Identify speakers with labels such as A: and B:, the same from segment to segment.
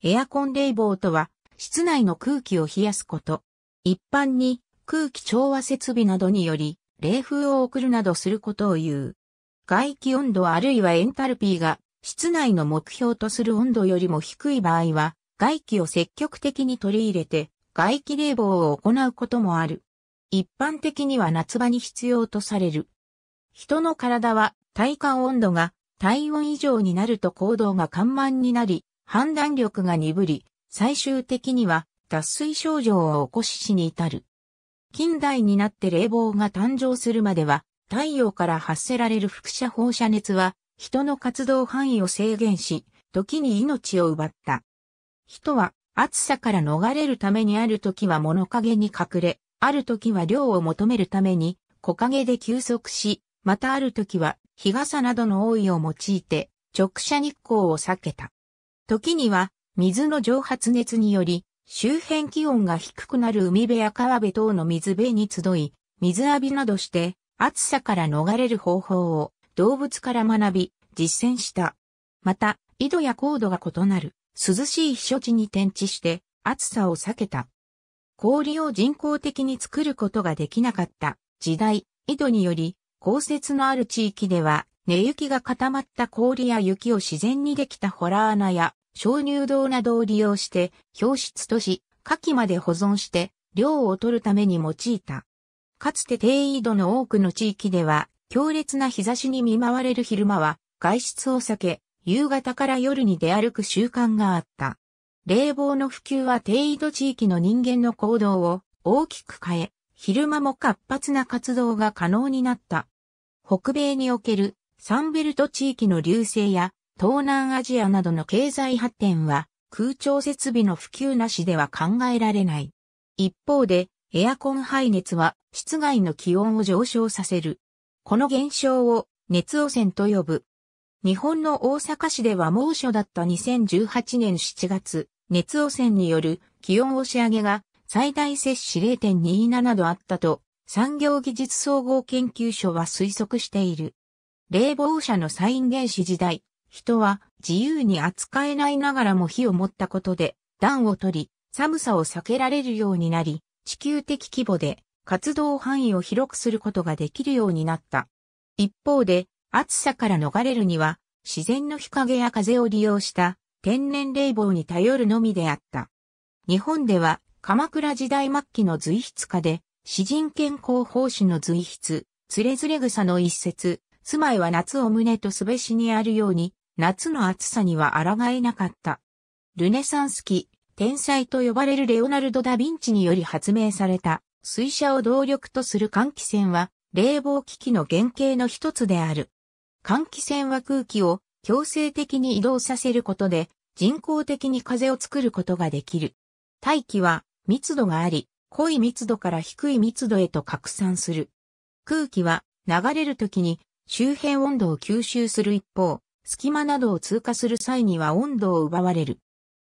A: エアコン冷房とは、室内の空気を冷やすこと。一般に、空気調和設備などにより、冷風を送るなどすることを言う。外気温度あるいはエンタルピーが、室内の目標とする温度よりも低い場合は、外気を積極的に取り入れて、外気冷房を行うこともある。一般的には夏場に必要とされる。人の体は体感温度が体温以上になると行動が緩慢になり、判断力が鈍り、最終的には脱水症状を起こし死に至る。近代になって冷房が誕生するまでは、太陽から発せられる輻射放射熱は、人の活動範囲を制限し、時に命を奪った。人は暑さから逃れるためにある時は物陰に隠れ、ある時は涼を求めるために木陰で休息し、またある時は日傘などの多いを用いて直射日光を避けた。時には水の蒸発熱により周辺気温が低くなる海辺や川辺等の水辺に集い、水浴びなどして暑さから逃れる方法を動物から学び実践した。また、緯度や高度が異なる涼しい避暑地に転地して暑さを避けた。氷を人工的に作ることができなかった時代、緯度により、降雪のある地域では寝雪が固まった氷や雪を自然にできたホラー穴や鍾乳洞などを利用して氷室とし、夏季まで保存して量を取るために用いた。かつて低緯度の多くの地域では強烈な日差しに見舞われる昼間は外出を避け、夕方から夜に出歩く習慣があった。冷房の普及は低緯度地域の人間の行動を大きく変え、昼間も活発な活動が可能になった。北米におけるサンベルト地域の流星や東南アジアなどの経済発展は空調設備の普及なしでは考えられない。一方でエアコン排熱は室外の気温を上昇させる。この現象を熱汚染と呼ぶ。日本の大阪市では猛暑だった2018年7月、熱汚染による気温押し上げが最大摂氏0.27度あったと産業技術総合研究所は推測している。冷房車のサイン原始時代、人は自由に扱えないながらも火を持ったことで、暖を取り、寒さを避けられるようになり、地球的規模で活動範囲を広くすることができるようになった。一方で、暑さから逃れるには、自然の日陰や風を利用した天然冷房に頼るのみであった。日本では鎌倉時代末期の随筆家で、詩人健康奉仕の随筆、つれずれ草の一節、住まいは夏を胸とすべしにあるように、夏の暑さには抗えなかった。ルネサンス期、天才と呼ばれるレオナルド・ダ・ヴィンチにより発明された、水車を動力とする換気扇は、冷房機器の原型の一つである。換気扇は空気を強制的に移動させることで、人工的に風を作ることができる。大気は密度があり、濃い密度から低い密度へと拡散する。空気は流れる時に周辺温度を吸収する一方、隙間などを通過する際には温度を奪われる。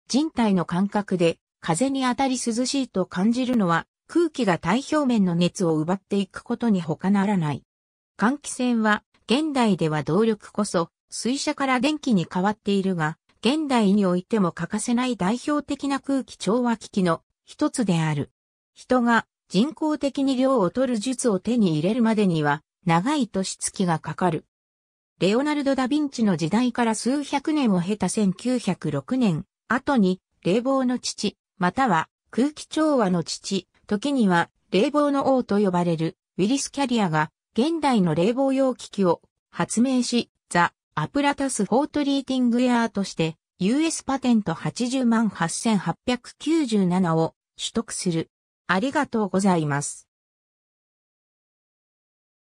A: 人体の感覚で風に当たり涼しいと感じるのは空気が体表面の熱を奪っていくことに他ならない。換気扇は現代では動力こそ水車から電気に変わっているが、現代においても欠かせない代表的な空気調和機器の一つである。人が人工的に量を取る術を手に入れるまでには長い年月がかかる。レオナルド・ダ・ヴィンチの時代から数百年を経た1906年、後に、冷房の父、または空気調和の父、時には冷房の王と呼ばれるウィリス・キャリアが現代の冷房用機器を発明し、ザ・アプラタス・フォートリーティング・エアーとして US パテント80万8897を取得する。ありがとうございます。